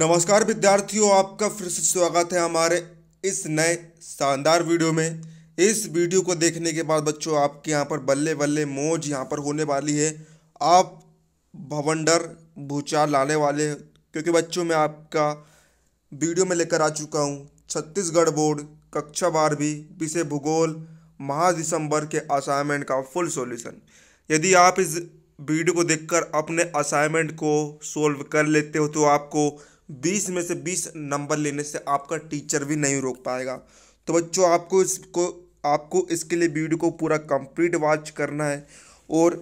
नमस्कार विद्यार्थियों आपका फिर से स्वागत है हमारे इस नए शानदार वीडियो में इस वीडियो को देखने के बाद बच्चों आपके यहाँ पर बल्ले बल्ले मौज यहाँ पर होने वाली है आप भवंडर भूचाल लाने वाले क्योंकि बच्चों मैं आपका वीडियो में लेकर आ चुका हूँ छत्तीसगढ़ बोर्ड कक्षा बारहवीं विषय भूगोल महा दिसंबर के असाइनमेंट का फुल सॉल्यूशन यदि आप इस वीडियो को देखकर अपने असाइनमेंट को सोल्व कर लेते हो तो आपको बीस में से बीस नंबर लेने से आपका टीचर भी नहीं रोक पाएगा तो बच्चों आपको इसको आपको इसके लिए वीडियो को पूरा कंप्लीट वॉच करना है और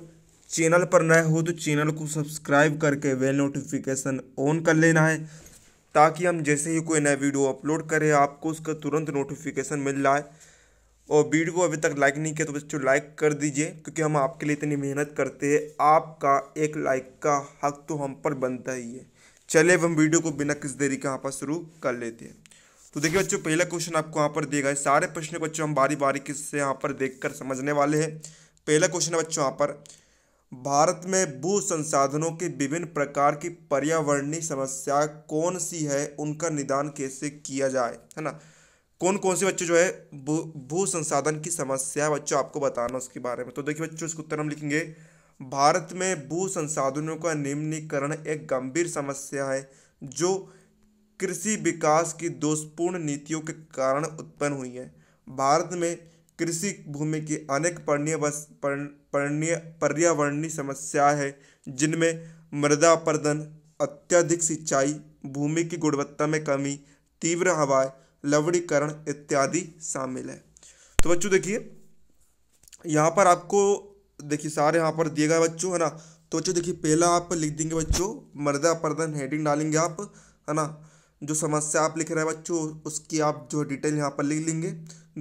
चैनल पर नए हो तो चैनल को सब्सक्राइब करके वेल नोटिफिकेशन ऑन कर लेना है ताकि हम जैसे ही कोई नया वीडियो अपलोड करें आपको उसका तुरंत नोटिफिकेशन मिल जाए और वीडियो को अभी तक लाइक नहीं किया तो बच्चों लाइक कर दीजिए क्योंकि हम आपके लिए इतनी मेहनत करते हैं आपका एक लाइक का हक तो हम पर बनता ही है चले अब हम वीडियो को बिना किस देरी के यहाँ पर शुरू कर लेते हैं तो देखिए बच्चों पहला क्वेश्चन आपको यहाँ पर दिया गया है सारे प्रश्न को बच्चों हम बारी बारी से यहाँ पर देखकर समझने वाले हैं पहला क्वेश्चन है बच्चों यहाँ पर भारत में भू संसाधनों के विभिन्न प्रकार की पर्यावरणीय समस्या कौन सी है उनका निदान कैसे किया जाए है ना कौन कौन से बच्चों जो है भू संसाधन की समस्या बच्चों आपको बताना उसके बारे में तो देखिए बच्चों इसको उत्तर हम लिखेंगे भारत में भू संसाधनों का निम्नीकरण एक गंभीर समस्या है जो कृषि विकास की दोषपूर्ण नीतियों के कारण उत्पन्न हुई है भारत में कृषि भूमि की अनेक पर्णीय पर्यावरणीय समस्या हैं जिनमें मृदा अपरदन अत्यधिक सिंचाई भूमि की गुणवत्ता में कमी तीव्र हवाएं लवणीकरण इत्यादि शामिल है तो बच्चों देखिए यहाँ पर आपको देखिए सारे यहाँ पर दिए गए बच्चों है ना तो बच्चों देखिए पहला आप लिख देंगे बच्चों मर्दा पर्दन हेडिंग डालेंगे आप है ना जो समस्या आप लिख रहे हैं बच्चों उसकी आप जो डिटेल यहाँ पर लिख लेंगे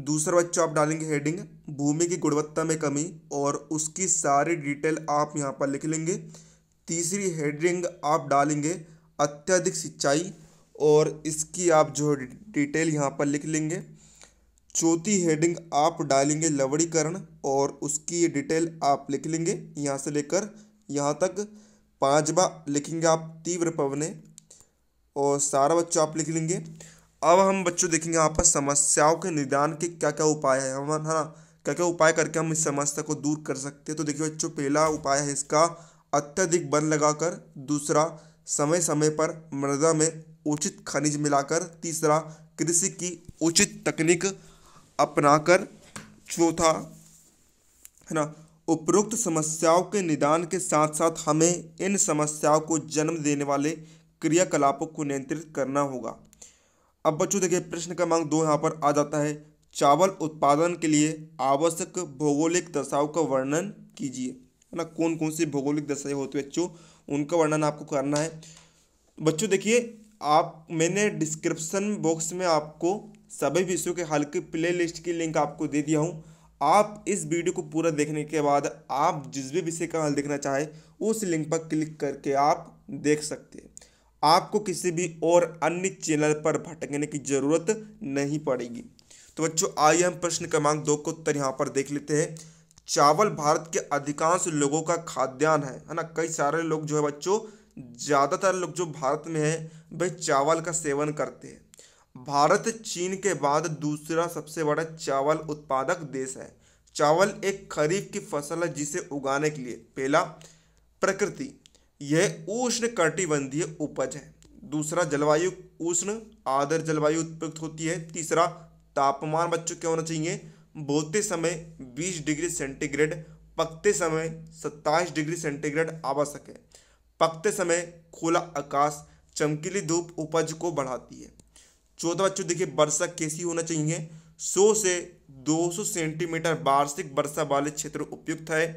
दूसरा बच्चों आप डालेंगे हेडिंग भूमि की गुणवत्ता में कमी और उसकी सारी डिटेल आप यहाँ पर लिख लेंगे तीसरी हेडिंग आप डालेंगे अत्यधिक सिंचाई और इसकी आप जो डिटेल यहाँ पर लिख लेंगे चौथी हेडिंग आप डालेंगे लवड़ीकरण और उसकी डिटेल आप लिख लेंगे यहाँ से लेकर यहाँ तक पाँचवा लिखेंगे आप तीव्र पवने और सारा बच्चों आप लिख लेंगे अब हम बच्चों देखेंगे यहाँ पर समस्याओं के निदान के क्या क्या उपाय है हम है ना क्या क्या उपाय करके हम इस समस्या को दूर कर सकते हैं तो देखिए बच्चों पहला उपाय है इसका अत्यधिक बन लगाकर दूसरा समय समय पर मृदा में उचित खनिज मिलाकर तीसरा कृषि की उचित तकनीक अपनाकर चौथा है ना उपरोक्त समस्याओं के निदान के साथ साथ हमें इन समस्याओं को जन्म देने वाले क्रियाकलापों को नियंत्रित करना होगा अब बच्चों देखिए प्रश्न क्रमांक दो यहाँ पर आ जाता है चावल उत्पादन के लिए आवश्यक भौगोलिक दशाओं का वर्णन कीजिए है ना कौन कौन सी भौगोलिक दशाएं होती है बच्चों उनका वर्णन आपको करना है बच्चों देखिए आप मैंने डिस्क्रिप्सन बॉक्स में आपको सभी विषयों के हल की प्ले लिस्ट की लिंक आपको दे दिया हूँ आप इस वीडियो को पूरा देखने के बाद आप जिस भी विषय का हल देखना चाहे उस लिंक पर क्लिक करके आप देख सकते हैं आपको किसी भी और अन्य चैनल पर भटकने की ज़रूरत नहीं पड़ेगी तो बच्चों आइए हम प्रश्न क्रमांक दो को उत्तर यहाँ पर देख लेते हैं चावल भारत के अधिकांश लोगों का खाद्यान्न है है ना कई सारे लोग जो है बच्चों ज़्यादातर लोग जो भारत में हैं वह चावल का सेवन करते हैं भारत चीन के बाद दूसरा सबसे बड़ा चावल उत्पादक देश है चावल एक खरीफ की फसल है जिसे उगाने के लिए पहला प्रकृति यह उष्ण कटिबंधीय उपज है दूसरा जलवायु उष्ण आदर जलवायु उत्पन्न होती है तीसरा तापमान बच्चों क्या होना चाहिए बोते समय 20 डिग्री सेंटीग्रेड पकते समय 27 डिग्री सेंटीग्रेड आवश्यक है पकते समय खुला आकाश चमकीली धूप उपज को बढ़ाती है चौथा बच्चों देखिए वर्षा कैसी होना चाहिए 100 से 200 सेंटीमीटर वार्षिक वर्षा वाले क्षेत्र उपयुक्त है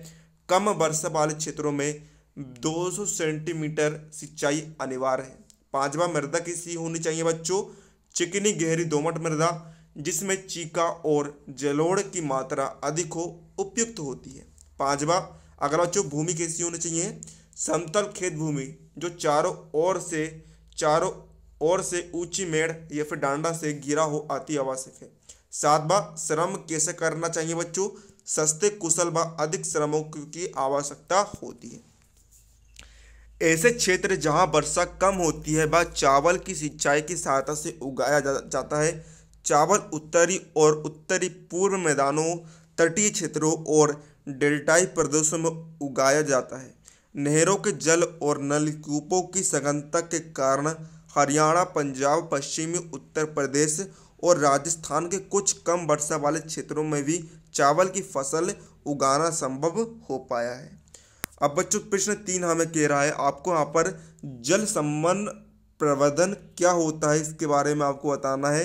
कम वर्षा वाले क्षेत्रों में 200 सेंटीमीटर सिंचाई अनिवार्य है पांचवा मृदा कैसी होनी चाहिए बच्चों चिकनी गहरी दोमट मृदा जिसमें चीका और जलोड़ की मात्रा अधिक हो उपयुक्त होती है पांचवा अगला बच्चों भूमि कैसी होनी चाहिए समतल खेत भूमि जो चारों ओर से चारों और से ऊंची मेड़ या फिर डांडा से गिरा हो आती आवश्यक है सातवा श्रम कैसे करना चाहिए बच्चों सस्ते कुशल व अधिक श्रमों की आवश्यकता होती है ऐसे क्षेत्र जहां वर्षा कम होती है व चावल की सिंचाई की सहायता से उगाया जा, जाता है चावल उत्तरी और उत्तरी पूर्व मैदानों तटीय क्षेत्रों और डेल्टाई प्रदेशों में उगाया जाता है नहरों के जल और नलकूपों की सघनता के कारण हरियाणा पंजाब पश्चिमी उत्तर प्रदेश और राजस्थान के कुछ कम वर्षा वाले क्षेत्रों में भी चावल की फसल उगाना संभव हो पाया है अब बच्चों प्रश्न तीन हमें कह रहा है आपको यहाँ पर जल संबंध प्रवर्धन क्या होता है इसके बारे में आपको बताना है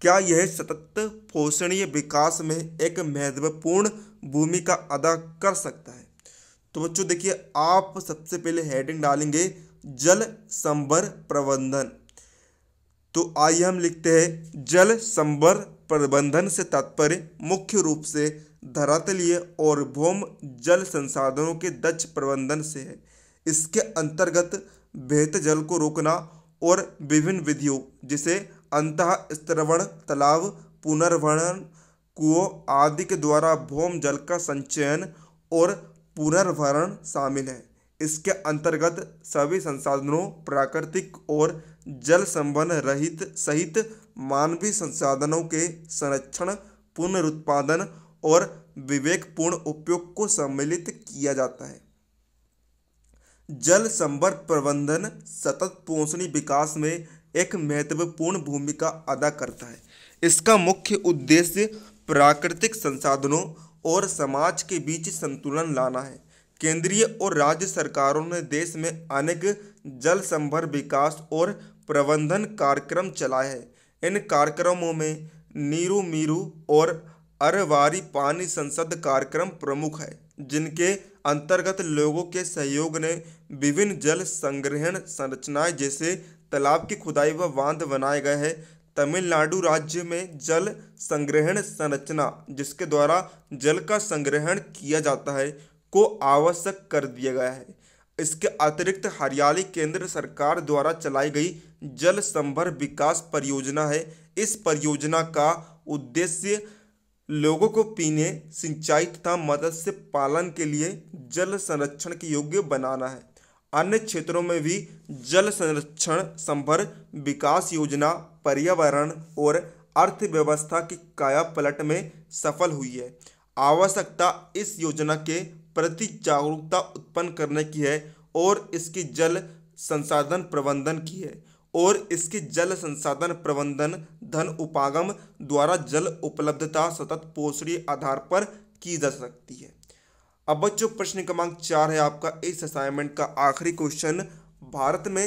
क्या यह सतत पोषणीय विकास में एक महत्वपूर्ण भूमिका अदा कर सकता है तो बच्चों देखिए आप सबसे पहले हेडिंग डालेंगे जल संभर प्रबंधन तो आइए हम लिखते हैं जल संभर प्रबंधन से तात्पर्य मुख्य रूप से धरातलीय और भूम जल संसाधनों के दक्ष प्रबंधन से है इसके अंतर्गत बेहत जल को रोकना और विभिन्न विधियों जिसे अंत स्त्रवण तालाब पुनर्वहन कुओं आदि के द्वारा भौम जल का संचयन और पुनर्भरण शामिल है इसके अंतर्गत सभी संसाधनों प्राकृतिक और जल संबंध रहित सहित मानवीय संसाधनों के संरक्षण पुनरुत्पादन और विवेकपूर्ण उपयोग को सम्मिलित किया जाता है जल संबंध प्रबंधन सतत पोषणी विकास में एक महत्वपूर्ण भूमिका अदा करता है इसका मुख्य उद्देश्य प्राकृतिक संसाधनों और समाज के बीच संतुलन लाना है केंद्रीय और राज्य सरकारों ने देश में अनेक जल संभर विकास और प्रबंधन कार्यक्रम चलाए हैं इन कार्यक्रमों में नीरू मीरू और अरवारी पानी संसद कार्यक्रम प्रमुख है जिनके अंतर्गत लोगों के सहयोग ने विभिन्न जल संग्रहण संरचनाएं जैसे तालाब की खुदाई व बांध बनाए गए हैं तमिलनाडु राज्य में जल संग्रहण संरचना जिसके द्वारा जल का संग्रहण किया जाता है को आवश्यक कर दिया गया है इसके अतिरिक्त हरियाली केंद्र सरकार द्वारा चलाई गई जल संभर विकास परियोजना है इस परियोजना का उद्देश्य लोगों को पीने सिंचाई तथा मत्स्य पालन के लिए जल संरक्षण के योग्य बनाना है अन्य क्षेत्रों में भी जल संरक्षण संभर विकास योजना पर्यावरण और अर्थव्यवस्था की काया पलट में सफल हुई है आवश्यकता इस योजना के प्रति जागरूकता उत्पन्न करने की है और इसकी जल संसाधन प्रबंधन की है और इसकी जल संसाधन प्रबंधन धन उपागम द्वारा जल उपलब्धता सतत पोषणीय आधार पर की जा सकती है अब बच्चों प्रश्न क्रमांक चार है आपका इस असाइनमेंट का आखिरी क्वेश्चन भारत में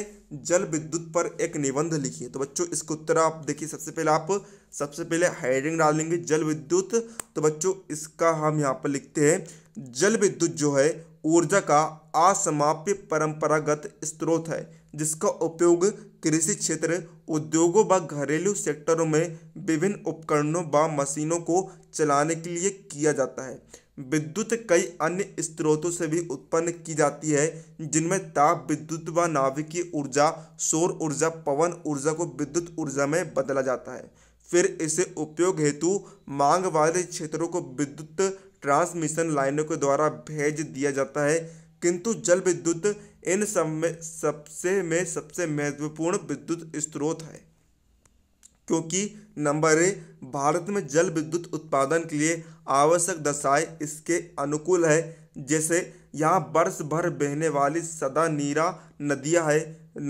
जल विद्युत पर एक निबंध लिखिए तो बच्चों इसका उत्तर आप देखिए सबसे पहले आप सबसे पहले हेडिंग डाल लेंगे जल विद्युत तो बच्चों इसका हम यहाँ पर लिखते हैं जल विद्युत जो है ऊर्जा का असमाप्य परंपरागत स्रोत है जिसका उपयोग कृषि क्षेत्र उद्योगों व घरेलू सेक्टरों में विभिन्न उपकरणों व मशीनों को चलाने के लिए किया जाता है विद्युत कई अन्य स्रोतों से भी उत्पन्न की जाती है जिनमें ताप विद्युत व नाभिकीय ऊर्जा सौर ऊर्जा पवन ऊर्जा को विद्युत ऊर्जा में बदला जाता है फिर इसे उपयोग हेतु मांग वाले क्षेत्रों को विद्युत ट्रांसमिशन लाइनों के द्वारा भेज दिया जाता है किंतु जल विद्युत इन सब में सबसे में सबसे महत्वपूर्ण विद्युत स्रोत है क्योंकि नंबर ए भारत में जल विद्युत उत्पादन के लिए आवश्यक दशाएं इसके अनुकूल है जैसे यहाँ वर्ष भर बहने वाली सदा नीरा नदियाँ है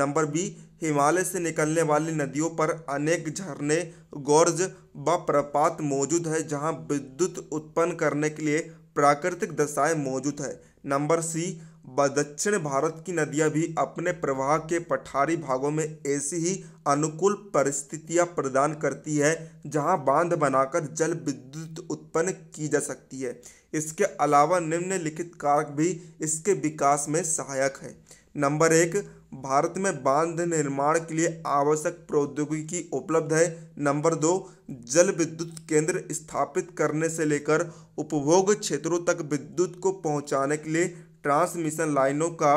नंबर बी हिमालय से निकलने वाली नदियों पर अनेक झरने गोर्ज व प्रपात मौजूद है जहाँ विद्युत उत्पन्न करने के लिए प्राकृतिक दशाएं मौजूद है नंबर सी व दक्षिण भारत की नदियां भी अपने प्रवाह के पठारी भागों में ऐसी ही अनुकूल परिस्थितियां प्रदान करती है जहां बांध बनाकर जल विद्युत उत्पन्न की जा सकती है इसके अलावा निम्नलिखित कारक भी इसके विकास में सहायक है नंबर एक भारत में बांध निर्माण के लिए आवश्यक प्रौद्योगिकी उपलब्ध है नंबर दो जल विद्युत केंद्र स्थापित करने से लेकर उपभोग क्षेत्रों तक विद्युत को पहुंचाने के लिए ट्रांसमिशन लाइनों का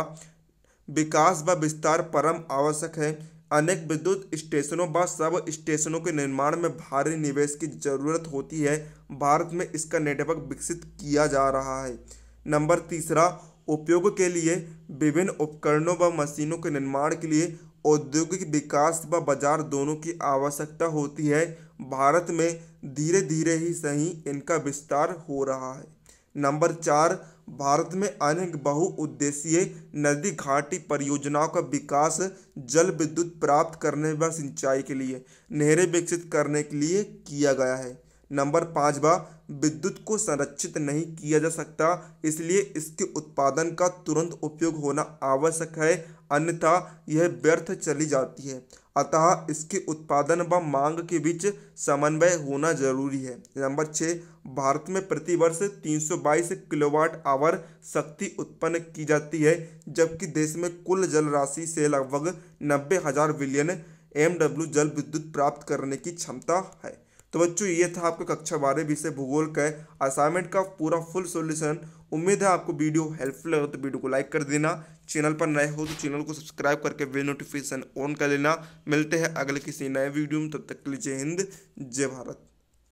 विकास व विस्तार परम आवश्यक है अनेक विद्युत स्टेशनों व सब स्टेशनों के निर्माण में भारी निवेश की जरूरत होती है भारत में इसका नेटवर्क विकसित किया जा रहा है नंबर तीसरा उपयोग के लिए विभिन्न उपकरणों व मशीनों के निर्माण के लिए औद्योगिक विकास व बाजार दोनों की आवश्यकता होती है भारत में धीरे धीरे ही सही इनका विस्तार हो रहा है नंबर चार भारत में अनेक बहुउद्देशीय नदी घाटी परियोजनाओं का विकास जल विद्युत प्राप्त करने व सिंचाई के लिए नहरें विकसित करने के लिए किया गया है नंबर पाँचवा विद्युत को संरक्षित नहीं किया जा सकता इसलिए इसके उत्पादन का तुरंत उपयोग होना आवश्यक है अन्यथा यह व्यर्थ चली जाती है अतः इसके उत्पादन व मांग के बीच समन्वय होना जरूरी है नंबर छः भारत में प्रतिवर्ष 322 किलोवाट आवर शक्ति उत्पन्न की जाती है जबकि देश में कुल जल राशि से लगभग नब्बे हजार बिलियन एम जल विद्युत प्राप्त करने की क्षमता है तो बच्चों ये था आपका कक्षा बारह विषय भूगोल का असाइनमेंट का पूरा फुल सोल्यूशन उम्मीद है आपको वीडियो हेल्पफुल लगा तो वीडियो को लाइक कर देना चैनल पर नए हो तो चैनल को सब्सक्राइब करके बेल नोटिफिकेशन ऑन कर लेना मिलते हैं अगले किसी नए वीडियो में तब तक के लिए जय हिंद जय भारत